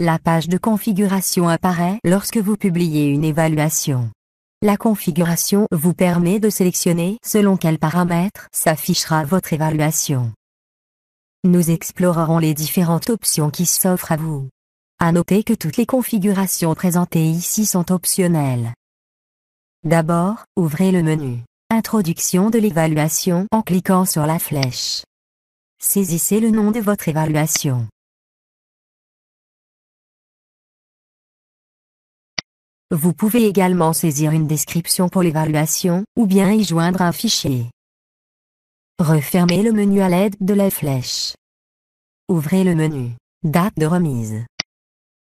La page de configuration apparaît lorsque vous publiez une évaluation. La configuration vous permet de sélectionner selon quels paramètres s'affichera votre évaluation. Nous explorerons les différentes options qui s'offrent à vous. À noter que toutes les configurations présentées ici sont optionnelles. D'abord, ouvrez le menu Introduction de l'évaluation en cliquant sur la flèche. Saisissez le nom de votre évaluation. Vous pouvez également saisir une description pour l'évaluation, ou bien y joindre un fichier. Refermez le menu à l'aide de la flèche. Ouvrez le menu Date de remise.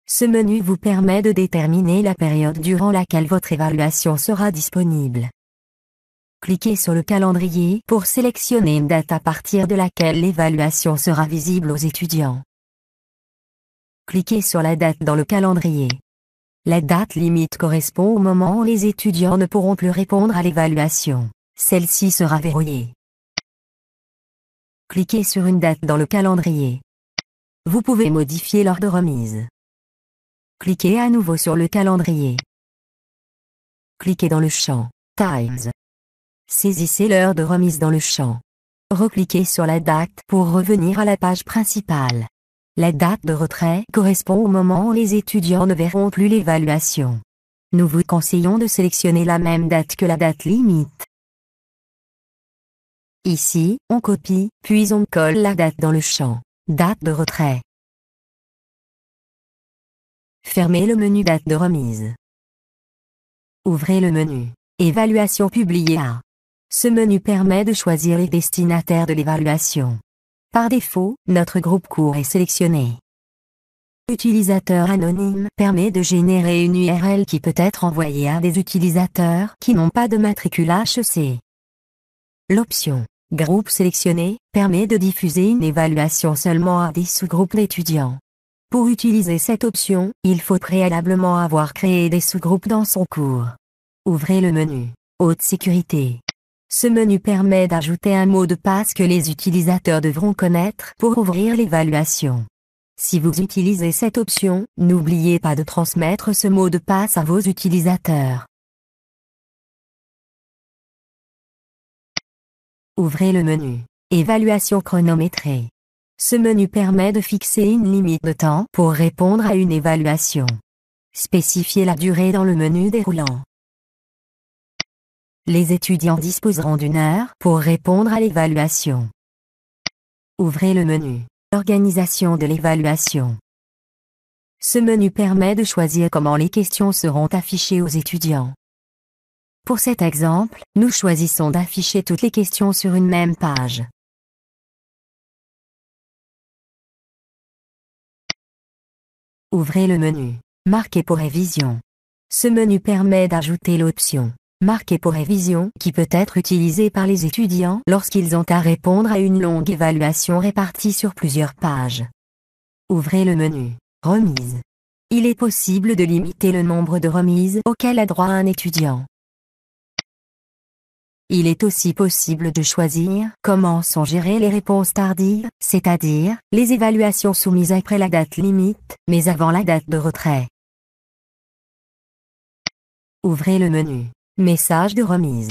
Ce menu vous permet de déterminer la période durant laquelle votre évaluation sera disponible. Cliquez sur le calendrier pour sélectionner une date à partir de laquelle l'évaluation sera visible aux étudiants. Cliquez sur la date dans le calendrier. La date limite correspond au moment où les étudiants ne pourront plus répondre à l'évaluation. Celle-ci sera verrouillée. Cliquez sur une date dans le calendrier. Vous pouvez modifier l'heure de remise. Cliquez à nouveau sur le calendrier. Cliquez dans le champ Times. Saisissez l'heure de remise dans le champ. Recliquez sur la date pour revenir à la page principale. La date de retrait correspond au moment où les étudiants ne verront plus l'évaluation. Nous vous conseillons de sélectionner la même date que la date limite. Ici, on copie, puis on colle la date dans le champ Date de retrait. Fermez le menu Date de remise. Ouvrez le menu Évaluation publiée à. Ce menu permet de choisir les destinataires de l'évaluation. Par défaut, notre groupe court est sélectionné. Utilisateur anonyme permet de générer une URL qui peut être envoyée à des utilisateurs qui n'ont pas de matricule HEC. L'option Groupe sélectionné permet de diffuser une évaluation seulement à des sous-groupes d'étudiants. Pour utiliser cette option, il faut préalablement avoir créé des sous-groupes dans son cours. Ouvrez le menu Haute sécurité. Ce menu permet d'ajouter un mot de passe que les utilisateurs devront connaître pour ouvrir l'évaluation. Si vous utilisez cette option, n'oubliez pas de transmettre ce mot de passe à vos utilisateurs. Ouvrez le menu Évaluation chronométrée. Ce menu permet de fixer une limite de temps pour répondre à une évaluation. Spécifiez la durée dans le menu déroulant les étudiants disposeront d'une heure pour répondre à l'évaluation. Ouvrez le menu Organisation de l'évaluation. Ce menu permet de choisir comment les questions seront affichées aux étudiants. Pour cet exemple, nous choisissons d'afficher toutes les questions sur une même page. Ouvrez le menu Marquez pour révision. Ce menu permet d'ajouter l'option marqué pour révision qui peut être utilisé par les étudiants lorsqu'ils ont à répondre à une longue évaluation répartie sur plusieurs pages. Ouvrez le menu Remise. Il est possible de limiter le nombre de remises auxquelles a droit un étudiant. Il est aussi possible de choisir comment sont gérées les réponses tardives, c'est-à-dire les évaluations soumises après la date limite, mais avant la date de retrait. Ouvrez le menu Message de remise.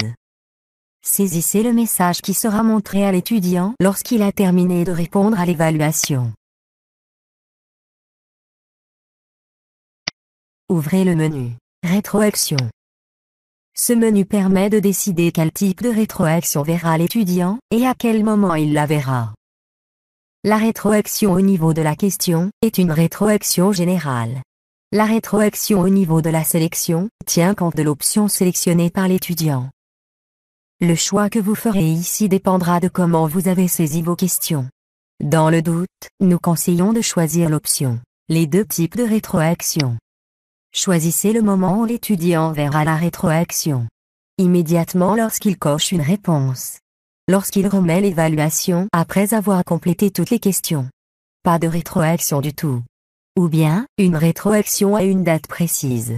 Saisissez le message qui sera montré à l'étudiant lorsqu'il a terminé de répondre à l'évaluation. Ouvrez le menu Rétroaction. Ce menu permet de décider quel type de rétroaction verra l'étudiant et à quel moment il la verra. La rétroaction au niveau de la question est une rétroaction générale la rétroaction au niveau de la sélection tient compte de l'option sélectionnée par l'étudiant. Le choix que vous ferez ici dépendra de comment vous avez saisi vos questions. Dans le doute, nous conseillons de choisir l'option « Les deux types de rétroaction ». Choisissez le moment où l'étudiant verra la rétroaction. Immédiatement lorsqu'il coche une réponse. Lorsqu'il remet l'évaluation après avoir complété toutes les questions. Pas de rétroaction du tout ou bien une rétroaction à une date précise.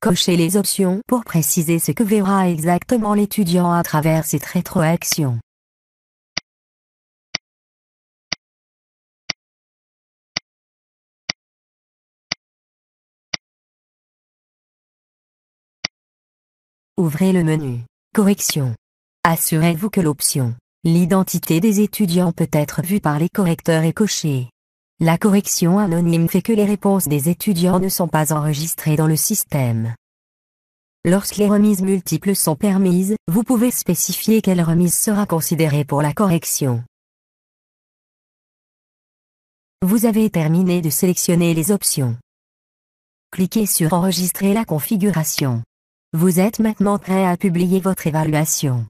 Cochez les options pour préciser ce que verra exactement l'étudiant à travers cette rétroaction. Ouvrez le menu Correction. Assurez-vous que l'option L'identité des étudiants peut être vue par les correcteurs et cochée. La correction anonyme fait que les réponses des étudiants ne sont pas enregistrées dans le système. Lorsque les remises multiples sont permises, vous pouvez spécifier quelle remise sera considérée pour la correction. Vous avez terminé de sélectionner les options. Cliquez sur Enregistrer la configuration. Vous êtes maintenant prêt à publier votre évaluation.